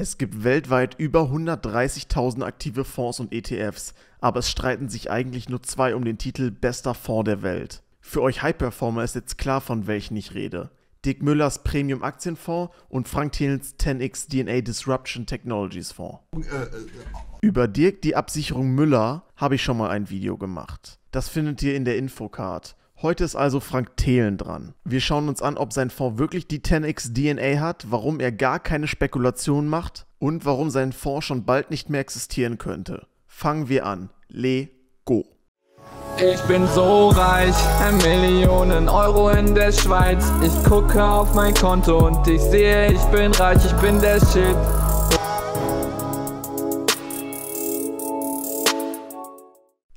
Es gibt weltweit über 130.000 aktive Fonds und ETFs, aber es streiten sich eigentlich nur zwei um den Titel Bester Fonds der Welt. Für euch High-Performer ist jetzt klar, von welchen ich rede. Dick Müllers Premium Aktienfonds und Frank Thelens 10x DNA Disruption Technologies Fonds. Über Dirk die Absicherung Müller habe ich schon mal ein Video gemacht. Das findet ihr in der Infocard. Heute ist also Frank Thelen dran. Wir schauen uns an, ob sein Fonds wirklich die 10x DNA hat, warum er gar keine Spekulationen macht und warum sein Fonds schon bald nicht mehr existieren könnte. Fangen wir an. Lego. Ich bin so reich, ein Millionen Euro in der Schweiz. Ich gucke auf mein Konto und ich sehe, ich bin reich, ich bin der Shit.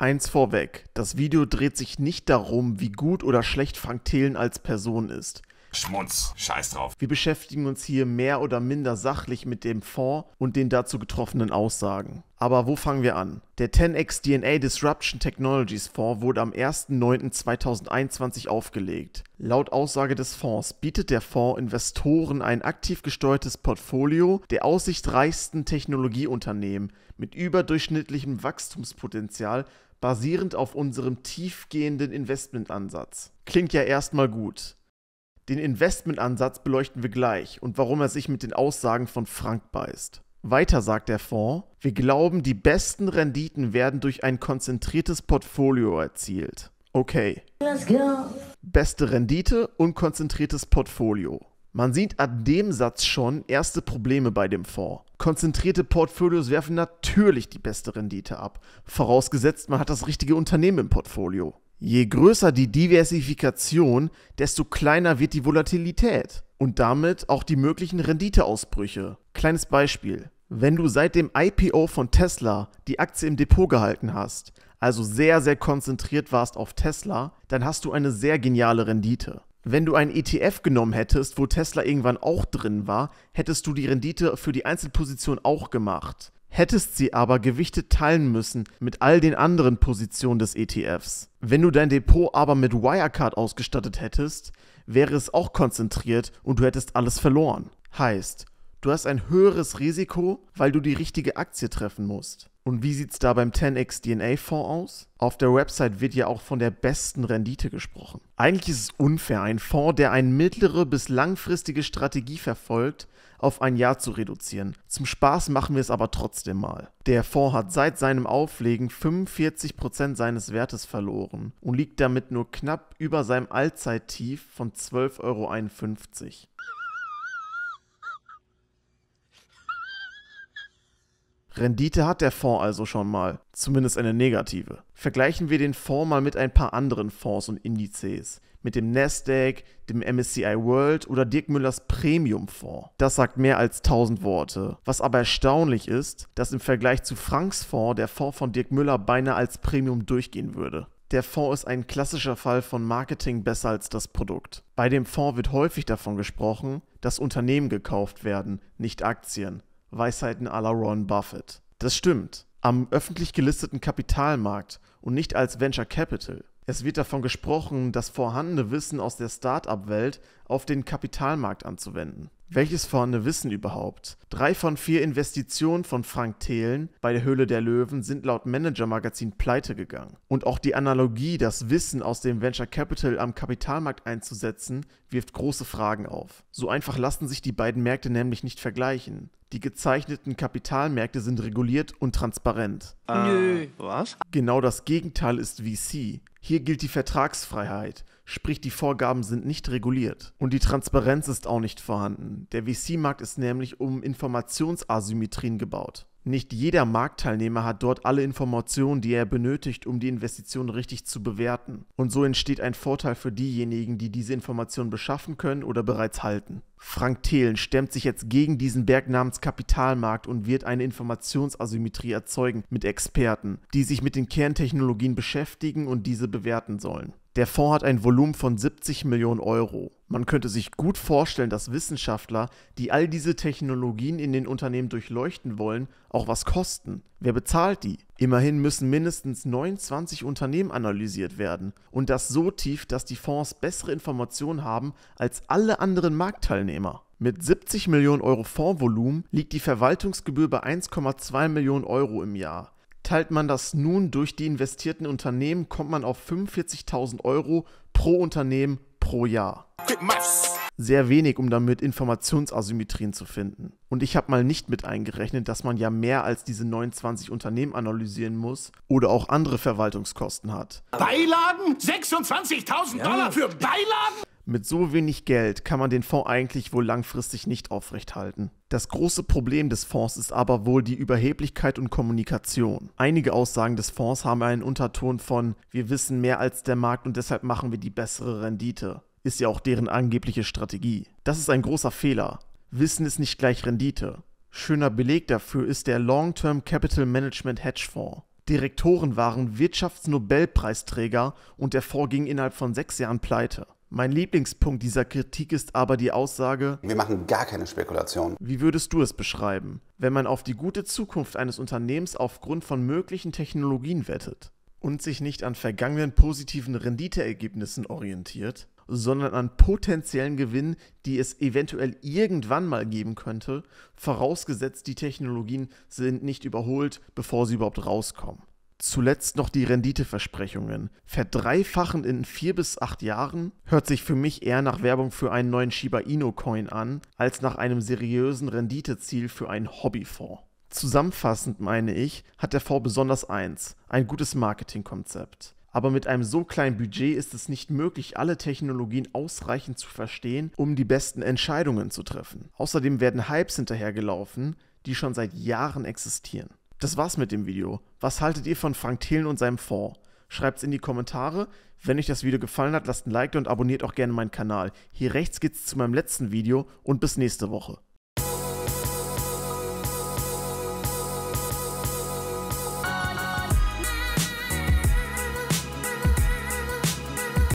Eins vorweg, das Video dreht sich nicht darum, wie gut oder schlecht Frank Thelen als Person ist. Schmutz. Scheiß drauf. Wir beschäftigen uns hier mehr oder minder sachlich mit dem Fonds und den dazu getroffenen Aussagen. Aber wo fangen wir an? Der 10x DNA Disruption Technologies Fonds wurde am 01.09.2021 aufgelegt. Laut Aussage des Fonds bietet der Fonds Investoren ein aktiv gesteuertes Portfolio der aussichtreichsten Technologieunternehmen mit überdurchschnittlichem Wachstumspotenzial basierend auf unserem tiefgehenden Investmentansatz. Klingt ja erstmal gut. Den Investmentansatz beleuchten wir gleich und warum er sich mit den Aussagen von Frank beißt. Weiter sagt der Fonds, wir glauben, die besten Renditen werden durch ein konzentriertes Portfolio erzielt. Okay. Beste Rendite und konzentriertes Portfolio. Man sieht an dem Satz schon erste Probleme bei dem Fonds. Konzentrierte Portfolios werfen natürlich die beste Rendite ab, vorausgesetzt man hat das richtige Unternehmen im Portfolio. Je größer die Diversifikation, desto kleiner wird die Volatilität und damit auch die möglichen Renditeausbrüche. Kleines Beispiel. Wenn du seit dem IPO von Tesla die Aktie im Depot gehalten hast, also sehr, sehr konzentriert warst auf Tesla, dann hast du eine sehr geniale Rendite. Wenn du einen ETF genommen hättest, wo Tesla irgendwann auch drin war, hättest du die Rendite für die Einzelposition auch gemacht hättest sie aber gewichtet teilen müssen mit all den anderen Positionen des ETFs. Wenn du dein Depot aber mit Wirecard ausgestattet hättest, wäre es auch konzentriert und du hättest alles verloren. Heißt, du hast ein höheres Risiko, weil du die richtige Aktie treffen musst. Und wie sieht es da beim 10x DNA-Fonds aus? Auf der Website wird ja auch von der besten Rendite gesprochen. Eigentlich ist es unfair, einen Fonds, der eine mittlere bis langfristige Strategie verfolgt, auf ein Jahr zu reduzieren. Zum Spaß machen wir es aber trotzdem mal. Der Fonds hat seit seinem Auflegen 45% seines Wertes verloren und liegt damit nur knapp über seinem Allzeittief von 12,51 Euro. Rendite hat der Fonds also schon mal, zumindest eine negative. Vergleichen wir den Fonds mal mit ein paar anderen Fonds und Indizes, mit dem Nasdaq, dem MSCI World oder Dirk Müllers Premium Fonds. Das sagt mehr als 1000 Worte. Was aber erstaunlich ist, dass im Vergleich zu Franks Fonds der Fonds von Dirk Müller beinahe als Premium durchgehen würde. Der Fonds ist ein klassischer Fall von Marketing besser als das Produkt. Bei dem Fonds wird häufig davon gesprochen, dass Unternehmen gekauft werden, nicht Aktien. Weisheiten à la Ron Buffett. Das stimmt. Am öffentlich gelisteten Kapitalmarkt und nicht als Venture Capital es wird davon gesprochen, das vorhandene Wissen aus der Start-up-Welt auf den Kapitalmarkt anzuwenden. Welches vorhandene Wissen überhaupt? Drei von vier Investitionen von Frank Thelen bei der Höhle der Löwen sind laut Manager-Magazin pleite gegangen. Und auch die Analogie, das Wissen aus dem Venture Capital am Kapitalmarkt einzusetzen, wirft große Fragen auf. So einfach lassen sich die beiden Märkte nämlich nicht vergleichen. Die gezeichneten Kapitalmärkte sind reguliert und transparent. Nö. Äh, was? Genau das Gegenteil ist VC. Hier gilt die Vertragsfreiheit, sprich die Vorgaben sind nicht reguliert. Und die Transparenz ist auch nicht vorhanden. Der VC-Markt ist nämlich um Informationsasymmetrien gebaut. Nicht jeder Marktteilnehmer hat dort alle Informationen, die er benötigt, um die Investition richtig zu bewerten. Und so entsteht ein Vorteil für diejenigen, die diese Informationen beschaffen können oder bereits halten. Frank Thelen stemmt sich jetzt gegen diesen Berg namens Kapitalmarkt und wird eine Informationsasymmetrie erzeugen mit Experten, die sich mit den Kerntechnologien beschäftigen und diese bewerten sollen. Der Fonds hat ein Volumen von 70 Millionen Euro. Man könnte sich gut vorstellen, dass Wissenschaftler, die all diese Technologien in den Unternehmen durchleuchten wollen, auch was kosten. Wer bezahlt die? Immerhin müssen mindestens 29 Unternehmen analysiert werden und das so tief, dass die Fonds bessere Informationen haben als alle anderen Marktteilnehmer. Mit 70 Millionen Euro Fondsvolumen liegt die Verwaltungsgebühr bei 1,2 Millionen Euro im Jahr. Teilt man das nun durch die investierten Unternehmen, kommt man auf 45.000 Euro pro Unternehmen pro Jahr. Sehr wenig, um damit Informationsasymmetrien zu finden. Und ich habe mal nicht mit eingerechnet, dass man ja mehr als diese 29 Unternehmen analysieren muss oder auch andere Verwaltungskosten hat. Beilagen? 26.000 ja. Dollar für Beilagen? Mit so wenig Geld kann man den Fonds eigentlich wohl langfristig nicht aufrechthalten. Das große Problem des Fonds ist aber wohl die Überheblichkeit und Kommunikation. Einige Aussagen des Fonds haben einen Unterton von wir wissen mehr als der Markt und deshalb machen wir die bessere Rendite. Ist ja auch deren angebliche Strategie. Das ist ein großer Fehler. Wissen ist nicht gleich Rendite. Schöner Beleg dafür ist der Long-Term Capital Management Hedgefonds. Direktoren waren Wirtschaftsnobelpreisträger und der Fonds ging innerhalb von sechs Jahren pleite. Mein Lieblingspunkt dieser Kritik ist aber die Aussage, wir machen gar keine Spekulation. Wie würdest du es beschreiben, wenn man auf die gute Zukunft eines Unternehmens aufgrund von möglichen Technologien wettet und sich nicht an vergangenen positiven Renditeergebnissen orientiert, sondern an potenziellen Gewinnen, die es eventuell irgendwann mal geben könnte, vorausgesetzt die Technologien sind nicht überholt, bevor sie überhaupt rauskommen. Zuletzt noch die Renditeversprechungen. Verdreifachen in vier bis acht Jahren hört sich für mich eher nach Werbung für einen neuen Shiba Inu Coin an, als nach einem seriösen Renditeziel für einen Hobbyfonds. Zusammenfassend meine ich, hat der Fonds besonders eins, ein gutes Marketingkonzept. Aber mit einem so kleinen Budget ist es nicht möglich, alle Technologien ausreichend zu verstehen, um die besten Entscheidungen zu treffen. Außerdem werden Hypes hinterhergelaufen, die schon seit Jahren existieren. Das war's mit dem Video. Was haltet ihr von Frank Thelen und seinem Fonds? Schreibt's in die Kommentare. Wenn euch das Video gefallen hat, lasst ein Like und abonniert auch gerne meinen Kanal. Hier rechts geht's zu meinem letzten Video und bis nächste Woche.